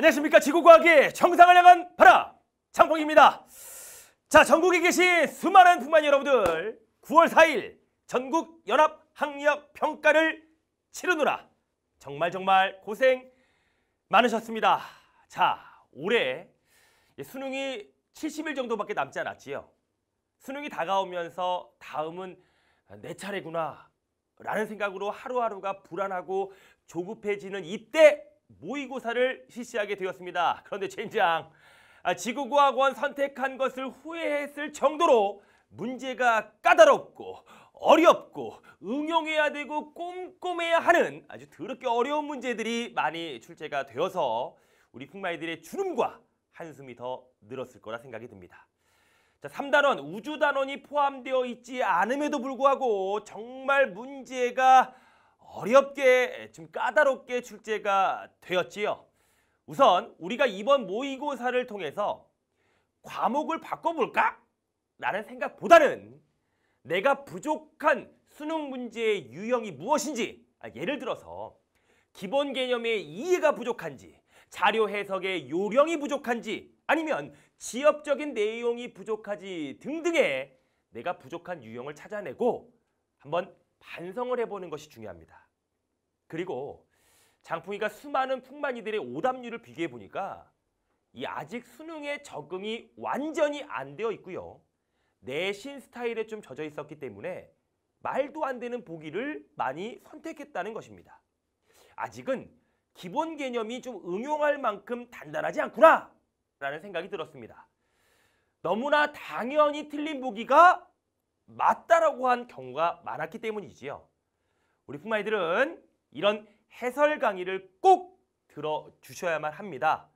안녕하십니까 지구과학의 정상을 향한 바라 창봉입니다 자 전국에 계신 수많은 부만 여러분들 9월 4일 전국 연합 학력 평가를 치르느라 정말 정말 고생 많으셨습니다 자 올해 수능이 70일 정도밖에 남지 않았지요 수능이 다가오면서 다음은 내 차례구나 라는 생각으로 하루하루가 불안하고 조급해지는 이때 모의고사를 실시하게 되었습니다. 그런데 젠장 아, 지구과학원 선택한 것을 후회했을 정도로 문제가 까다롭고 어렵고 응용해야 되고 꼼꼼해야 하는 아주 더럽게 어려운 문제들이 많이 출제가 되어서 우리 풍마이들의 주름과 한숨이 더 늘었을 거라 생각이 듭니다. 자, 3단원, 우주단원이 포함되어 있지 않음에도 불구하고 정말 문제가 어렵게 좀 까다롭게 출제가 되었지요. 우선 우리가 이번 모의고사를 통해서 과목을 바꿔볼까? 라는 생각보다는 내가 부족한 수능 문제의 유형이 무엇인지 아, 예를 들어서 기본 개념의 이해가 부족한지 자료 해석의 요령이 부족한지 아니면 지엽적인 내용이 부족하지 등등의 내가 부족한 유형을 찾아내고 한번 반성을 해보는 것이 중요합니다. 그리고 장풍이가 수많은 풍만이들의 오답률을 비교해 보니까 이 아직 수능에 적응이 완전히 안 되어 있고요. 내신 스타일에 좀 젖어 있었기 때문에 말도 안 되는 보기를 많이 선택했다는 것입니다. 아직은 기본 개념이 좀 응용할 만큼 단단하지 않구나 라는 생각이 들었습니다. 너무나 당연히 틀린 보기가 맞다라고 한 경우가 많았기 때문이지요. 우리 품아이들은 이런 해설 강의를 꼭 들어주셔야만 합니다.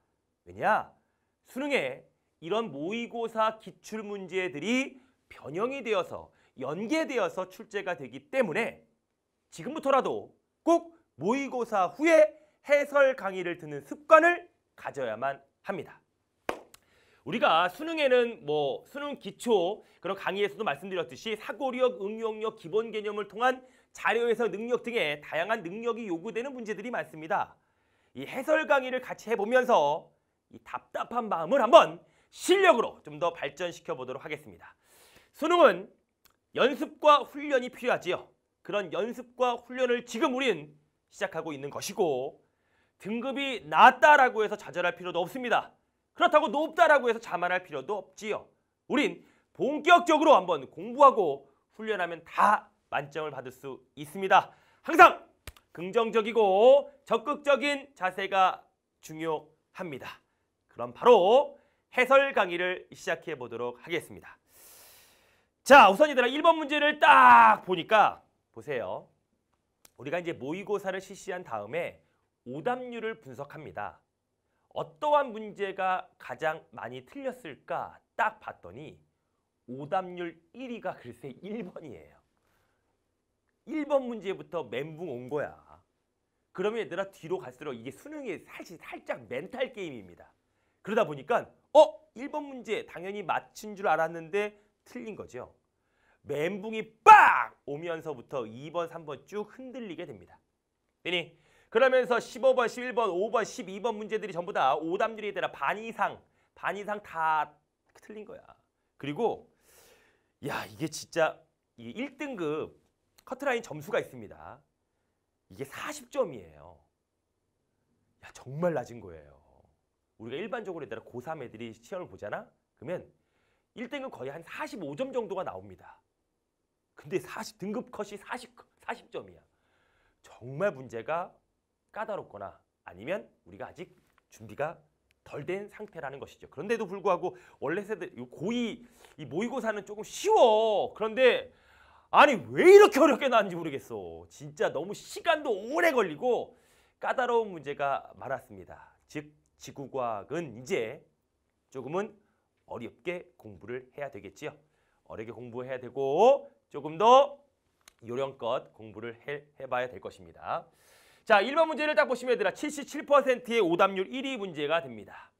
왜냐? 수능에 이런 모의고사 기출문제들이 변형이 되어서 연계되어서 출제가 되기 때문에 지금부터라도 꼭 모의고사 후에 해설 강의를 듣는 습관을 가져야만 합니다. 우리가 수능에는 뭐 수능 기초 그런 강의에서도 말씀드렸듯이 사고력, 응용력, 기본 개념을 통한 자료에서 능력 등의 다양한 능력이 요구되는 문제들이 많습니다. 이 해설 강의를 같이 해보면서 이 답답한 마음을 한번 실력으로 좀 더 발전시켜 보도록 하겠습니다. 수능은 연습과 훈련이 필요하지요. 그런 연습과 훈련을 지금 우린 시작하고 있는 것이고 등급이 낮다라고 해서 좌절할 필요도 없습니다. 그렇다고 높다라고 해서 자만할 필요도 없지요. 우린 본격적으로 한번 공부하고 훈련하면 다 만점을 받을 수 있습니다. 항상 긍정적이고 적극적인 자세가 중요합니다. 그럼 바로 해설 강의를 시작해 보도록 하겠습니다. 자, 우선 얘들아 1번 문제를 딱 보니까 보세요. 우리가 이제 모의고사를 실시한 다음에 오답률을 분석합니다. 어떠한 문제가 가장 많이 틀렸을까 딱 봤더니 오답률 1위가 글쎄 1번이에요. 1번 문제부터 멘붕 온 거야. 그러면 얘들아 뒤로 갈수록 이게 수능이 사실 살짝 멘탈 게임입니다. 그러다 보니까 어? 1번 문제 당연히 맞춘줄 알았는데 틀린 거죠. 멘붕이 빡! 오면서부터 2번, 3번 쭉 흔들리게 됩니다. 되니 그러면서 15번, 11번, 5번, 12번 문제들이 전부 다 오답률에 따라 반 이상, 반 이상 다 틀린 거야. 그리고 야 이게 진짜 이 1등급 커트라인 점수가 있습니다. 이게 40점이에요. 야 정말 낮은 거예요. 우리가 일반적으로 따라 고3 애들이 시험을 보잖아? 그러면 1등급 거의 한 45점 정도가 나옵니다. 근데 40, 등급 컷이 40, 40점이야. 정말 문제가 까다롭거나 아니면 우리가 아직 준비가 덜 된 상태라는 것이죠. 그런데도 불구하고 원래 세대 고이 이 모의고사는 조금 쉬워. 그런데 아니 왜 이렇게 어렵게 나왔는지 모르겠어. 진짜 너무 시간도 오래 걸리고 까다로운 문제가 많았습니다. 즉 지구과학은 이제 조금은 어렵게 공부를 해야 되겠지요. 어렵게 공부해야 되고 조금 더 요령껏 공부를 해, 해봐야 될 것입니다. 자, 1번 문제를 딱 보시면 얘들아 77%의 오답률 1위 문제가 됩니다.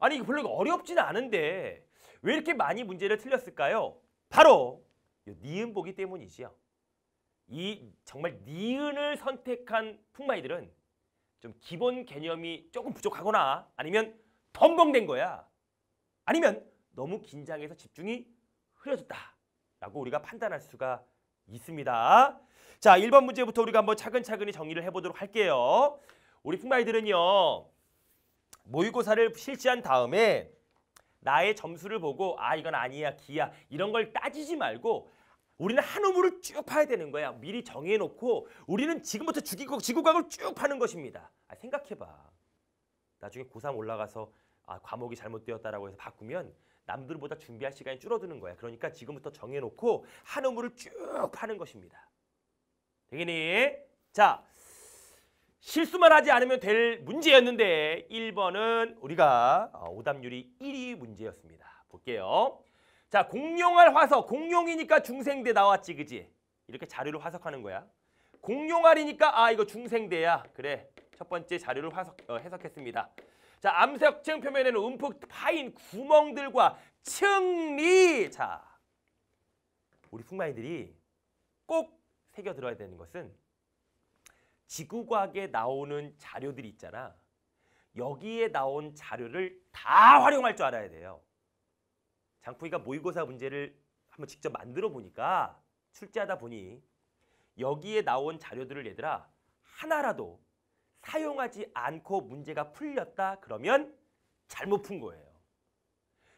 아니 이거 별로 어렵진 않은데 왜 이렇게 많이 문제를 틀렸을까요? 바로 니은 보기 때문이지요. 이 정말 니은을 선택한 풍마이들은 좀 기본 개념이 조금 부족하거나 아니면 덤벙된 거야. 아니면 너무 긴장해서 집중이 흐려졌다. 라고 우리가 판단할 수가 있습니다. 자, 1번 문제부터 우리가 한번 차근차근히 정리를 해보도록 할게요. 우리 풍마이들은요. 모의고사를 실시한 다음에 나의 점수를 보고 아 이건 아니야 기야 이런 걸 따지지 말고 우리는 한 우물을 쭉 파야 되는 거야. 미리 정해놓고 우리는 지금부터 주기국, 지구각을 쭉 파는 것입니다. 아, 생각해봐. 나중에 고3 올라가서 아, 과목이 잘못되었다라고 해서 바꾸면 남들보다 준비할 시간이 줄어드는 거야. 그러니까 지금부터 정해놓고 한 우물을 쭉 파는 것입니다. 되겠니? 자, 실수만 하지 않으면 될 문제였는데 1번은 우리가 어, 오답률이 1위 문제였습니다. 볼게요. 자, 공룡알 화석. 공룡이니까 중생대 나왔지, 그지? 이렇게 자료를 화석하는 거야. 공룡알이니까 아, 이거 중생대야. 그래, 첫 번째 자료를 화석, 어, 해석했습니다. 자, 암석층 표면에는 움푹 파인 구멍들과 층리. 자, 우리 풍마인들이 꼭 새겨 들어야 되는 것은 지구과학에 나오는 자료들이 있잖아. 여기에 나온 자료를 다 활용할 줄 알아야 돼요. 장풍이가 모의고사 문제를 한번 직접 만들어 보니까 출제하다 보니 여기에 나온 자료들을 얘들아 하나라도 사용하지 않고 문제가 풀렸다 그러면 잘못 푼 거예요.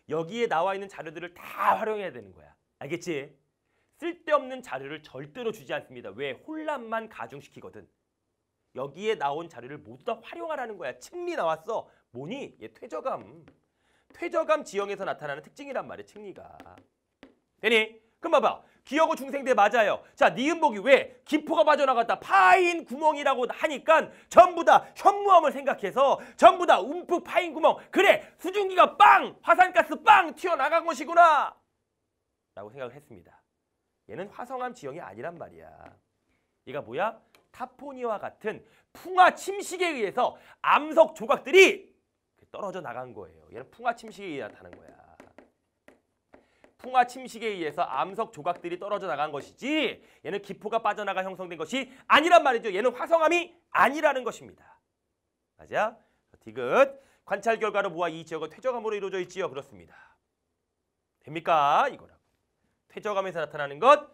여기에 나와 있는 자료들을 다 활용해야 되는 거야. 알겠지? 쓸데없는 자료를 절대로 주지 않습니다. 왜? 혼란만 가중시키거든. 여기에 나온 자료를 모두 다 활용하라는 거야. 측리 나왔어. 뭐니? 얘 퇴저감. 퇴저감 지형에서 나타나는 특징이란 말이야, 측리가 되니? 그럼 봐봐. 기어고 중생대 맞아요. 자, 니은복이 왜? 기포가 빠져나갔다. 파인 구멍이라고 하니까 전부 다 현무암을 생각해서 전부 다 움푹 파인 구멍. 그래, 수증기가 빵! 화산가스 빵! 튀어나간 것이구나! 라고 생각을 했습니다. 얘는 화성암 지형이 아니란 말이야. 얘가 뭐야? 타포니와 같은 풍화 침식에 의해서 암석 조각들이 떨어져 나간 거예요. 얘는 풍화 침식이 나타나는 거야. 풍화 침식에 의해서 암석 조각들이 떨어져 나간 것이지 얘는 기포가 빠져나가 형성된 것이 아니란 말이죠. 얘는 화성암이 아니라는 것입니다. 맞아? 디귿. 관찰 결과로 보아 이 지역은 퇴적암으로 이루어져 있지요. 그렇습니다. 됩니까? 이거라고. 퇴적암에서 나타나는 것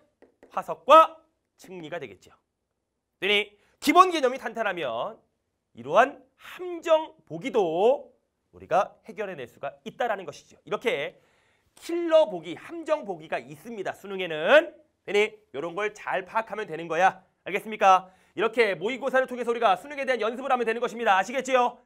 화석과 증리가 되겠죠. 되니 기본 개념이 탄탄하면 이러한 함정 보기도 우리가 해결해낼 수가 있다라는 것이죠. 이렇게 킬러 보기, 함정 보기가 있습니다. 수능에는. 되니 이런 걸 잘 파악하면 되는 거야. 알겠습니까? 이렇게 모의고사를 통해서 우리가 수능에 대한 연습을 하면 되는 것입니다. 아시겠지요?